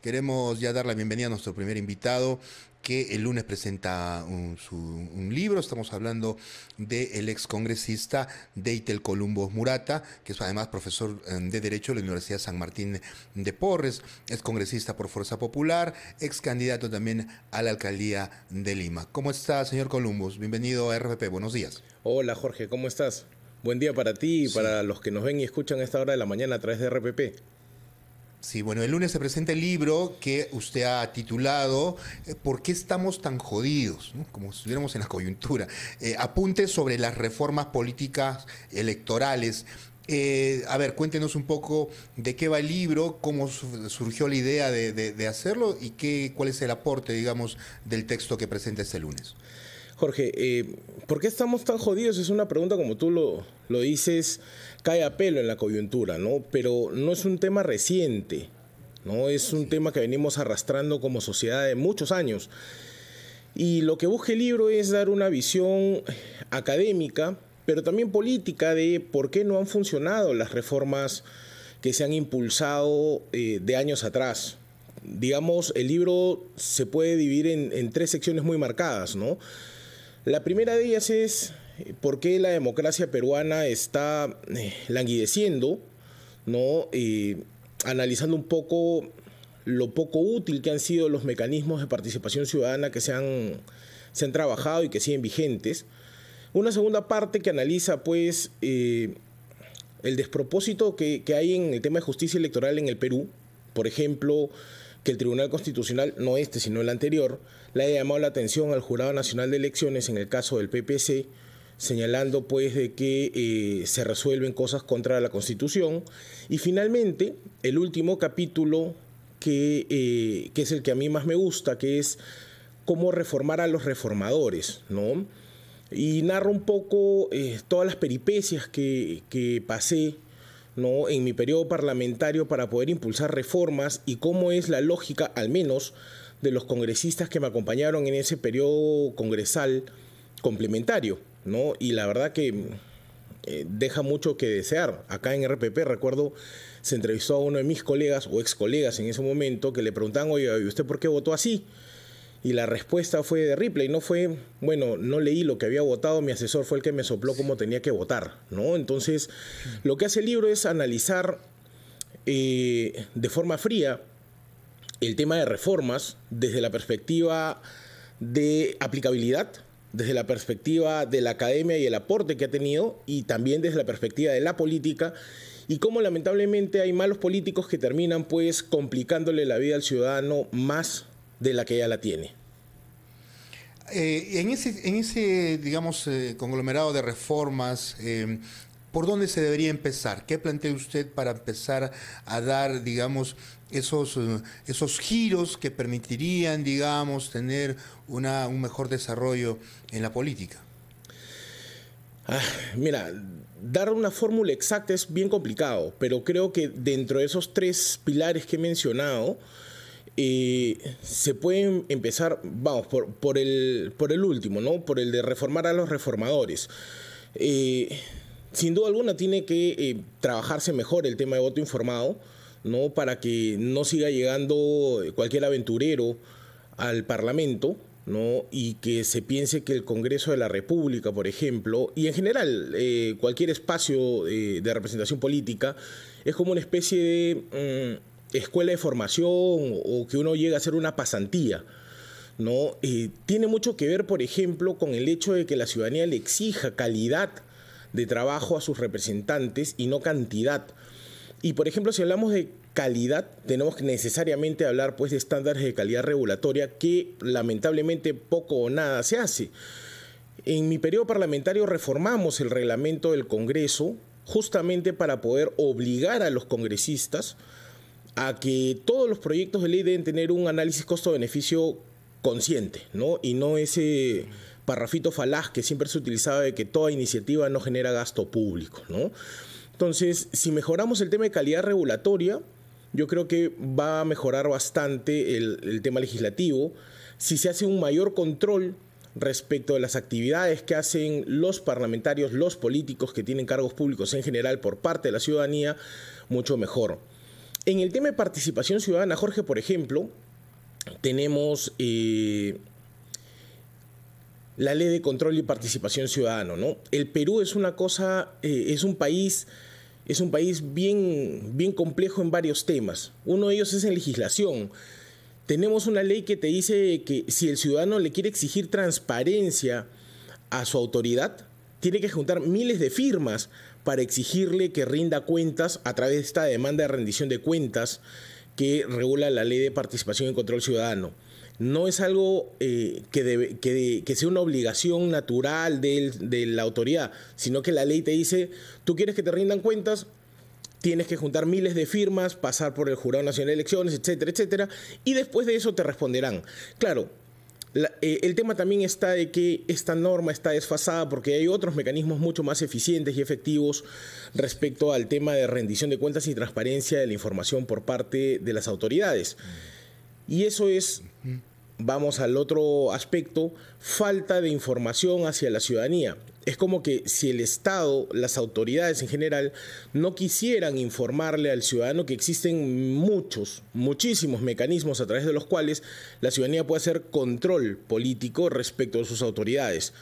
Queremos ya dar la bienvenida a nuestro primer invitado que el lunes presenta un, libro. Estamos hablando del excongresista Deitel Columbus Murata, que es además profesor em, de Derecho de la Universidad San Martín de Porres, es congresista por Fuerza Popular, ex candidato también a la alcaldía de Lima. ¿Cómo está, señor Columbus? Bienvenido a RPP. Buenos días. Hola, Jorge, ¿cómo estás? Buen día para ti y para los que nos ven y escuchan a esta hora de la mañana a través de RPP. Sí, bueno, el lunes se presenta el libro que usted ha titulado eh, ¿Por qué estamos tan jodidos? Como si estuviéramos en la coyuntura. Eh, apunte sobre las reformas políticas electorales. Eh, a ver, cuéntenos un poco de qué va el libro, cómo surgió la idea de, de hacerlo y qué, cuál es el aporte, digamos, del texto que presenta este lunes. Jorge, eh, ¿por qué estamos tan jodidos? Es una pregunta, como tú lo, lo dices, cae a pelo en la coyuntura, ¿no? Pero no es un tema reciente, ¿no? Es un tema que venimos arrastrando como sociedad de muchos años. Y lo que busca el libro es dar una visión académica, pero también política de por qué no han funcionado las reformas que se han impulsado eh, de años atrás. Digamos, el libro se puede dividir en, en tres secciones muy marcadas, ¿no? La primera de ellas es eh, por qué la democracia peruana está eh, languideciendo, ¿no? analizando un poco lo poco útil que han sido los mecanismos de participación ciudadana que se han, se han trabajado y que siguen vigentes. Una segunda parte que analiza, pues, eh, el despropósito que, que hay en el tema de justicia electoral en el Perú. Por ejemplo, que el Tribunal Constitucional, no este sino el anterior, le haya llamado la atención al Jurado Nacional de Elecciones en el caso del PPC, señalando pues de que eh, se resuelven cosas contra la Constitución. Y finalmente, el último capítulo eh, que, es el que a mí más me gusta, que es cómo reformar a los reformadores, ¿no? Y narro un poco eh, todas las peripecias que, que pasé ¿no? en mi periodo parlamentario para poder impulsar reformas y cómo es la lógica, al menos, de los congresistas que me acompañaron en ese periodo congresal complementario. Y la verdad que eh, deja mucho que desear. Acá en RPP, recuerdo, se entrevistó a uno de mis colegas o ex colegas en ese momento que le preguntaban, oye, ¿y usted por qué votó así? Y la respuesta fue de Ripley, no fue, bueno, no leí lo que había votado, mi asesor fue el que me sopló cómo tenía que votar, ¿no? Entonces, lo que hace el libro es analizar eh, de forma fría el tema de reformas desde la perspectiva de aplicabilidad, desde la perspectiva de la academia y el aporte que ha tenido, y también desde la perspectiva de la política, y cómo lamentablemente hay malos políticos que terminan pues complicándole la vida al ciudadano más de la que ya la tiene. Eh, en, ese, ese, digamos, eh, conglomerado de reformas, em, ¿por dónde se debería empezar? ¿Qué plantea usted para empezar a dar, digamos, esos, eh, esos giros que permitirían, digamos, tener un mejor desarrollo en la política? Ah, mira, dar una fórmula exacta es bien complicado, pero creo que dentro de esos tres pilares que he mencionado, se pueden empezar, vamos, por, el, por el último, ¿no? Por el de reformar a los reformadores. sin duda alguna tiene que eh, trabajarse mejor el tema de voto informado, ¿no? Para que no siga llegando cualquier aventurero al Parlamento, ¿no? Y que se piense que el Congreso de la República, por ejemplo, y en general eh, cualquier espacio eh, de representación política, es como una especie de... Mm, escuela de formación o que uno llega a ser una pasantía. ¿no? Eh, tiene mucho que ver, por ejemplo, con el hecho de que la ciudadanía le exija calidad de trabajo a sus representantes y no cantidad. Y, por ejemplo, si hablamos de calidad, tenemos que necesariamente hablar pues, de estándares de calidad regulatoria que lamentablemente poco o nada se hace. En mi periodo parlamentario reformamos el reglamento del Congreso justamente para poder obligar a los congresistas a que todos los proyectos de ley deben tener un análisis costo-beneficio consciente, ¿no? Y no ese parrafito falaz que siempre se utilizaba de que toda iniciativa no genera gasto público, ¿no? Entonces, si mejoramos el tema de calidad regulatoria, yo creo que va a mejorar bastante el, el tema legislativo. Si se hace un mayor control respecto de las actividades que hacen los parlamentarios, los políticos que tienen cargos públicos en general por parte de la ciudadanía, mucho mejor. En el tema de participación ciudadana, Jorge, por ejemplo, tenemos eh, la ley de control y participación ciudadano. El Perú es una cosa, eh, es un país, es un país bien, bien complejo en varios temas. Uno de ellos es en legislación. Tenemos una ley que te dice que si el ciudadano le quiere exigir transparencia a su autoridad, tiene que juntar miles de firmas para exigirle que rinda cuentas a través de esta demanda de rendición de cuentas que regula la ley de participación y control ciudadano. No es algo eh, que, que, sea una obligación natural de, de la autoridad, sino que la ley te dice, tú quieres que te rindan cuentas, tienes que juntar miles de firmas, pasar por el Jurado Nacional de Elecciones, etcétera, etcétera, y después de eso te responderán. Claro, eh, el tema también está de que esta norma está desfasada porque hay otros mecanismos mucho más eficientes y efectivos respecto al tema de rendición de cuentas y transparencia de la información por parte de las autoridades. Mm. Y eso es mm vamos al otro aspecto, falta de información hacia la ciudadanía. Es como que si el Estado, las autoridades en general, no quisieran informarle al ciudadano que existen muchos, muchísimos mecanismos a través de los cuales la ciudadanía puede hacer control político respecto de sus autoridades.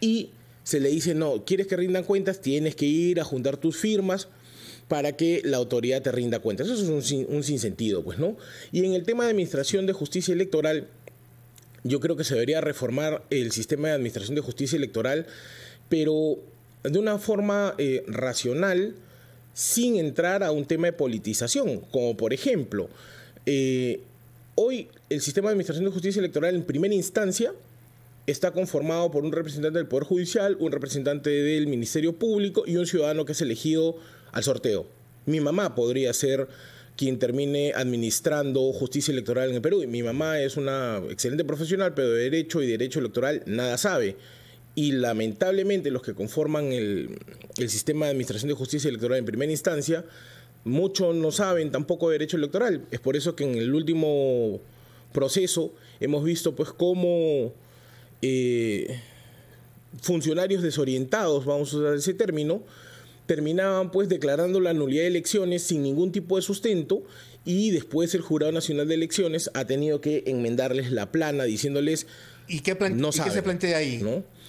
Y se le dice, no, ¿quieres que rindan cuentas? Tienes que ir a juntar tus firmas para que la autoridad te rinda cuentas. Eso es un, un sinsentido, pues, ¿no? Y en el tema de administración de justicia electoral, yo creo que se debería reformar el sistema de administración de justicia electoral, pero de una forma eh, racional, sin entrar a un tema de politización, como por ejemplo, eh, hoy el sistema de administración de justicia electoral en primera instancia está conformado por un representante del Poder Judicial, un representante del Ministerio Público y un ciudadano que es elegido al sorteo. Mi mamá podría ser quien termine administrando justicia electoral en el Perú. mi mamá es una excelente profesional, pero de derecho y derecho electoral nada sabe. Y lamentablemente los que conforman el, sistema de administración de justicia electoral en primera instancia, muchos no saben tampoco de derecho electoral. Es por eso que en el último proceso hemos visto pues cómo eh, funcionarios desorientados, vamos a usar ese término, terminaban pues declarando la nulidad de elecciones sin ningún tipo de sustento y después el Jurado Nacional de Elecciones ha tenido que enmendarles la plana diciéndoles ¿Y qué, no qué se plantea ahí?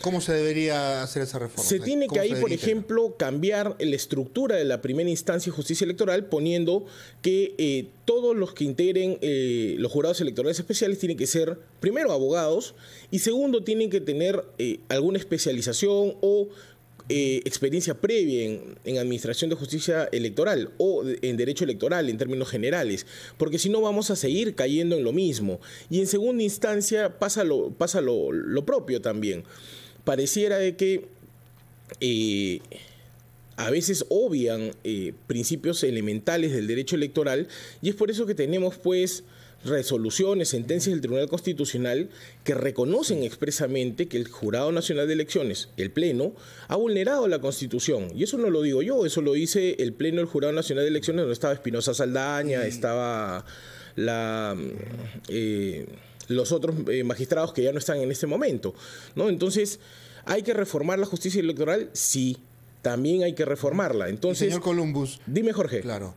¿Cómo se debería hacer esa reforma? Se tiene que ahí, por ejemplo, cambiar la estructura de la primera instancia de justicia electoral poniendo que eh, todos los que integren eh, los jurados electorales especiales tienen que ser, primero, abogados y segundo, tienen que tener eh, alguna especialización o eh, experiencia previa en, administración de justicia electoral o en derecho electoral en términos generales, porque si no vamos a seguir cayendo en lo mismo. Y en segunda instancia pasa lo, pasa lo, propio también. Pareciera de que eh, a veces obvian eh, principios elementales del derecho electoral y es por eso que tenemos pues resoluciones, sentencias del Tribunal Constitucional que reconocen expresamente que el Jurado Nacional de Elecciones, el Pleno, ha vulnerado la Constitución. Y eso no lo digo yo, eso lo dice el Pleno del Jurado Nacional de Elecciones, donde estaba Espinosa Saldaña, mm. estaba la... Eh, los otros eh, magistrados que ya no están en este momento, ¿no? Entonces, ¿hay que reformar la justicia electoral? Sí, también hay que reformarla. Entonces, señor Columbus. Dime, Jorge. Claro.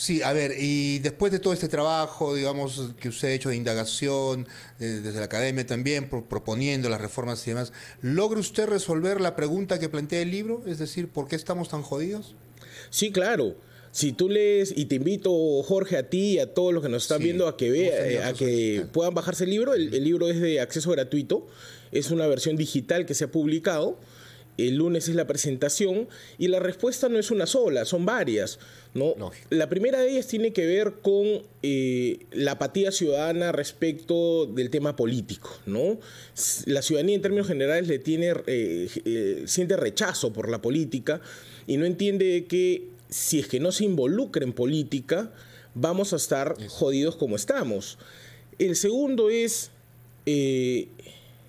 Sí, a ver, y después de todo este trabajo, digamos, que usted ha hecho de indagación, eh, desde la academia también, proponiendo las reformas y demás, ¿logra usted resolver la pregunta que plantea el libro? Es decir, ¿por qué estamos tan jodidos? Sí, claro. Si tú lees, y te invito, Jorge, a ti y a todos los que nos están viendo a que vea, eh, a que puedan bajarse el libro, el libro es de acceso gratuito, es una versión digital que se ha publicado el lunes es la presentación y la respuesta no es una sola, son varias. ¿no? La primera de ellas tiene que ver con eh, la apatía ciudadana respecto del tema político. ¿no? La ciudadanía en términos generales le tiene, eh, eh, siente rechazo por la política y no entiende que si es que no se involucra en política, vamos a estar jodidos como estamos. El segundo es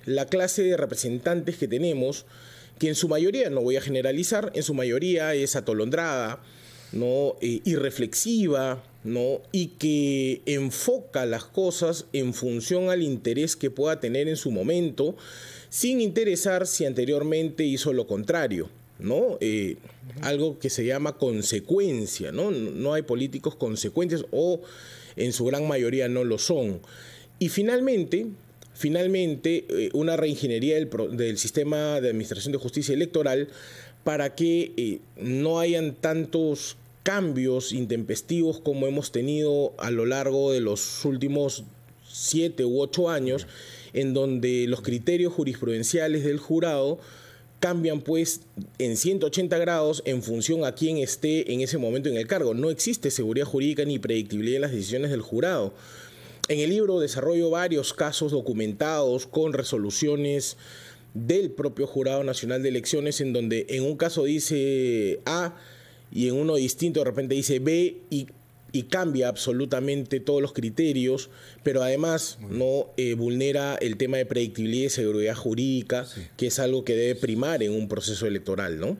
la clase de representantes que tenemos que en su mayoría, no voy a generalizar, en su mayoría es atolondrada, ¿no? Eh, irreflexiva, ¿no? Y que enfoca las cosas en función al interés que pueda tener en su momento, sin interesar si anteriormente hizo lo contrario, ¿no? Eh, algo que se llama consecuencia, ¿no? No hay políticos consecuentes o en su gran mayoría no lo son. Y finalmente, finalmente eh, una reingeniería del, sistema de administración de justicia electoral para que eh, no hayan tantos cambios intempestivos como hemos tenido a lo largo de los últimos siete u ocho años, en donde los criterios jurisprudenciales del jurado cambian pues en 180 grados en función a quién esté en ese momento en el cargo. No existe seguridad jurídica ni predictibilidad en las decisiones del jurado. En el libro desarrollo varios casos documentados con resoluciones del propio Jurado Nacional de Elecciones, en donde en un caso dice A y en uno distinto de repente dice B y, cambia absolutamente todos los criterios, pero además no eh, vulnera el tema de predictibilidad y seguridad jurídica, que es algo que debe primar en un proceso electoral, ¿no?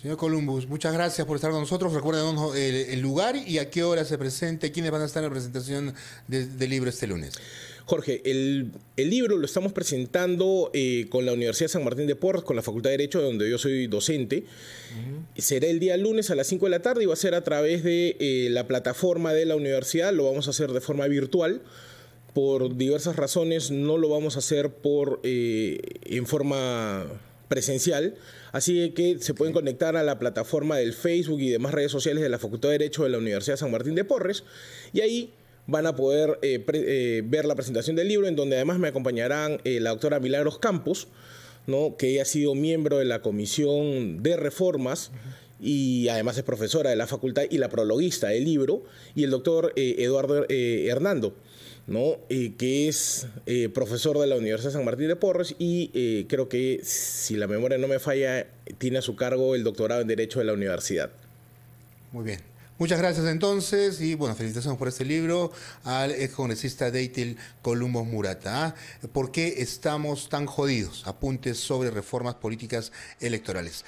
Señor Columbus, muchas gracias por estar con nosotros. Recuerden el, lugar y a qué hora se presente, quiénes van a estar en la presentación del libro este lunes. Jorge, el, libro lo estamos presentando eh, con la Universidad San Martín de Porres, con la Facultad de Derecho, donde yo soy docente. Será el día lunes a las 5 de la tarde y va a ser a través de eh, la plataforma de la universidad. Lo vamos a hacer de forma virtual. Por diversas razones no lo vamos a hacer por, eh, en forma presencial. Así que se pueden conectar a la plataforma del Facebook y demás redes sociales de la Facultad de Derecho de la Universidad San Martín de Porres y ahí van a poder eh, eh, ver la presentación del libro en donde además me acompañarán eh, la doctora Milagros Campos, ¿no? que ha sido miembro de la Comisión de Reformas y además es profesora de la facultad y la prologuista del libro, y el doctor eh, Eduardo eh, Hernando, eh, que es profesor de la Universidad San Martín de Porres y creo que, si la memoria no me falla, tiene a su cargo el doctorado en Derecho de la Universidad. Muy bien. Muchas gracias entonces y bueno, felicitaciones por este libro al ex congresista Deitil Columbus Murata. ¿ah? ¿Por qué estamos tan jodidos? Apuntes sobre reformas políticas electorales.